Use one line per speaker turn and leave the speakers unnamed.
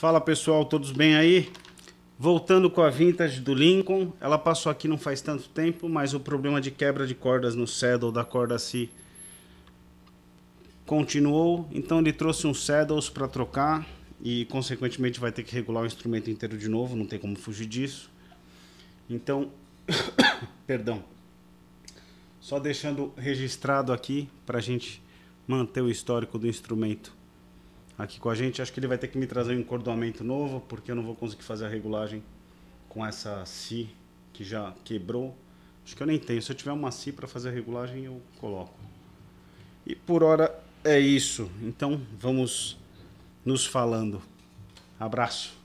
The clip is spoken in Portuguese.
Fala pessoal, todos bem aí? Voltando com a vintage do Lincoln, ela passou aqui não faz tanto tempo, mas o problema de quebra de cordas no saddle da corda se continuou, então ele trouxe uns saddles para trocar e consequentemente vai ter que regular o instrumento inteiro de novo, não tem como fugir disso. Então, perdão. Só deixando registrado aqui para a gente manter o histórico do instrumento aqui com a gente. Acho que ele vai ter que me trazer um encordoamento novo, porque eu não vou conseguir fazer a regulagem com essa si que já quebrou. Acho que eu nem tenho. Se eu tiver uma si para fazer a regulagem, eu coloco. E por hora é isso. Então vamos nos falando. Abraço.